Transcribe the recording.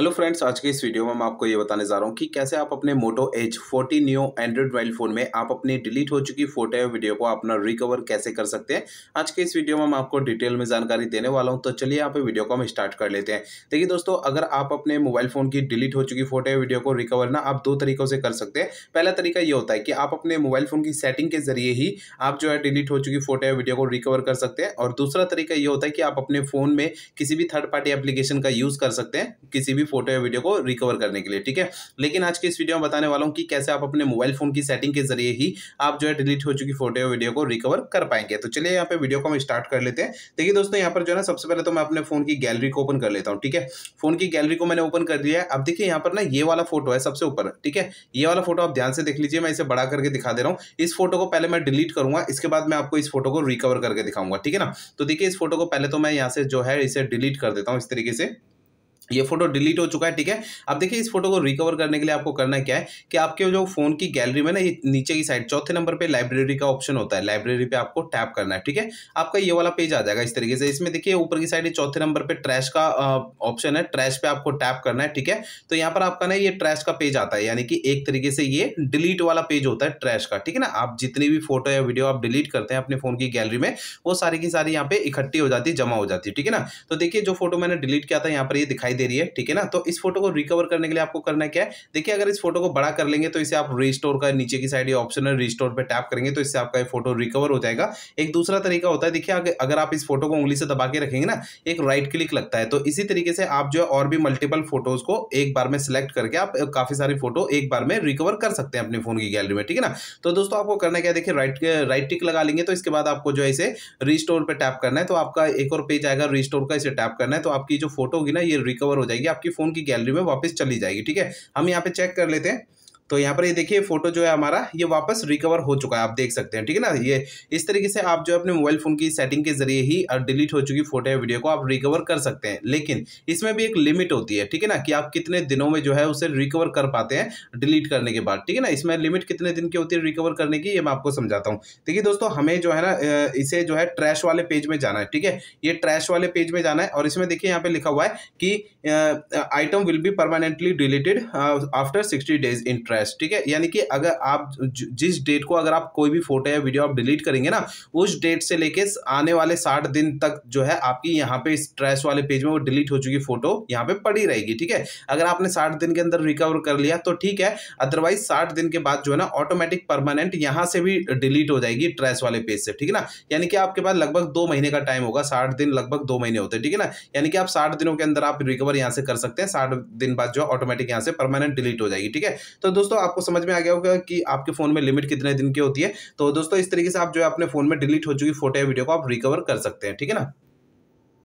hello friends आज के इस वीडियो में मैं आपको ये बताने जा रहा हूँ कि कैसे आप अपने Moto H 40 new Android mobile phone में आप अपनी डिलीट हो चुकी फोटो या वीडियो को अपना रिकवर कैसे कर सकते हैं आज के इस वीडियो में मैं आपको डिटेल में जानकारी देने वाला हूँ तो चलिए आप वीडियो को हम स्टार्ट कर लेते हैं देखिए दोस्तों अगर आप अपने मोबाइल फ़ोन की डिलीट हो चुकी फोटो या वीडियो को रिकवर ना आप दो तरीक़ों से कर सकते हैं पहला तरीका ये होता है कि आप अपने मोबाइल फ़ोन की सेटिंग के ज़रिए ही आप जो है डिलीट हो चुकी फोटो या वीडियो को रिकवर कर सकते हैं और दूसरा तरीका ये होता है कि आप अपने फ़ोन में किसी भी थर्ड पार्टी एप्लीकेशन का यूज़ कर सकते हैं किसी भी भी फोटो या वीडियो को रिकवर करने के लिए ठीक है लेकिन आज के इस वीडियो में बताने वाला हूँ कि कैसे आप अपने मोबाइल फोन की सेटिंग के जरिए ही आप जो है डिलीट हो चुकी फोटो या वीडियो को रिकवर कर पाएंगे तो चलिए यहाँ पे वीडियो को हम स्टार्ट कर लेते हैं देखिए दोस्तों यहाँ पर जो है ना सबसे पहले तो मैं अपने फोन की गैलरी को ओपन कर लेता हूँ ठीक है फोन की गैलरी को मैंने ओपन कर लिया है अब देखिए यहाँ पर ना ये वाला फोटो है सबसे ऊपर ठीक है ये वाला फोटो आप ध्यान से देख लीजिए मैं इसे बड़ा करके दिखा दे रहा हूँ इस फोटो को पहले मैं डिलीट करूंगा इसके बाद मैं आपको इस फोटो को रिकवर करके दिखाऊंगा ठीक है ना तो देखिए इस फोटो को पहले तो मैं यहाँ से जो है इसे डिलीट कर देता हूँ इस तरीके से ये फोटो डिलीट हो चुका है ठीक है अब देखिए इस फोटो को रिकवर करने के लिए आपको करना क्या है कि आपके जो फोन की गैलरी में ना ये नीचे की साइड चौथे नंबर पे लाइब्रेरी का ऑप्शन होता है लाइब्रेरी पे आपको टैप करना है ठीक है आपका ये वाला पेज आ जाएगा इस तरीके से इसमें देखिए ऊपर की साइड चौथे नंबर पे ट्रैश का ऑप्शन है ट्रैश पे आपको टैप करना है ठीक है तो यहाँ पर आपका ना ये ट्रैश का पेज आता है यानी कि एक तरीके से ये डिलीट वाला पेज होता है ट्रैश का ठीक है ना आप जितनी भी फोटो या वीडियो आप डिलीट करते हैं अपने फोन की गैलरी में वो सारी की सारी यहाँ पे इकट्ठी हो जाती है जमा हो जाती है ठीक है ना तो देखिए जो फोटो मैंने डिलीट किया था यहाँ पर ये दिखाई दे रही है ठीक है ना तो इस फोटो को रिकवर करने के लिए आपको करना क्या है देखिए अगर इस फोटो को बड़ा कर लेंगे तो इसे आप रिस्टोर का नीचे की साइड ऑप्शन है रिस्टोर पर टैप करेंगे तो इससे आपका फोटो रिकवर हो जाएगा एक दूसरा तरीका होता है देखिए अगर आप इस फोटो को उंगली से दबा के रखेंगे ना एक राइट क्लिक लगता है तो इसी तरीके से आप जो है और भी मल्टीपल फोटोज को एक बार में सिलेक्ट करके आप काफी सारी फोटो एक बार में रिकवर कर सकते हैं अपने फोन की गैलरी में ठीक है ना तो दोस्तों आपको करना क्या देखिए राइट राइट टिक लगा लेंगे तो इसके बाद आपको जो है इसे रिस्टोर पे टैप करना है तो आपका एक और पेज आएगा रिस्टोर का इसे टैप करना है तो आपकी जो फोटो होगी ना ये रिकवर रिकवर हो जाएगी आपकी फ़ोन की गैलरी में वापस चली जाएगी ठीक है हम यहाँ पे चेक कर लेते हैं तो यहाँ पर ये देखिए फोटो जो है हमारा ये वापस रिकवर हो चुका है आप देख सकते हैं ठीक है ना ये इस तरीके से आप जो अपने मोबाइल फोन की सेटिंग के जरिए ही डिलीट हो चुकी फोटो या वीडियो को आप रिकवर कर सकते हैं लेकिन इसमें भी एक लिमिट होती है ठीक है ना कि आप कितने दिनों में जो है उसे रिकवर कर पाते हैं डिलीट करने के बाद ठीक है ना इसमें लिमिट कितने दिन की होती है रिकवर करने की ये मैं आपको समझाता हूँ देखिए दोस्तों हमें जो है ना इसे जो है ट्रैश वाले पेज में जाना है ठीक है ये ट्रैश वाले पेज में जाना है और इसमें देखिए यहाँ पे लिखा हुआ है कि item will be permanently deleted after sixty days in trash crash ठीक है यानी कि अगर आप जिस डेट को अगर आप कोई भी फोटो या वीडियो आप डिलीट करेंगे ना उस डेट से लेके आने वाले साठ दिन तक जो है आपकी यहाँ पे इस ट्रैश वाले पेज में वो डिलीट हो चुकी फोटो यहाँ पे पड़ी रहेगी ठीक है अगर आपने साठ दिन के अंदर रिकवर कर लिया तो ठीक है अदरवाइज साठ दिन के बाद जो है ना ऑटोमेटिक परमानेंट यहाँ से भी डिलीट हो जाएगी ट्रैश वाले पेज से ठीक है ना यानी कि आपके पास लगभग दो महीने का टाइम होगा साठ दिन लगभग दो महीने होते हैं ठीक है ना यानी कि आप साठ दिनों के अंदर आप रिकवर यहाँ से कर सकते हैं साठ दिन बाद जो ऑटोमेटिक यहाँ से परमानेंट डिलीट हो जाएगी ठीक है तो दोस्तों दोस्तों आपको समझ में आ गया होगा कि आपके फ़ोन में लिमिट कितने दिन की होती है तो दोस्तों इस तरीके से आप जो है अपने फ़ोन में डिलीट हो चुकी फोटो या वीडियो को आप रिकवर कर सकते हैं ठीक है ना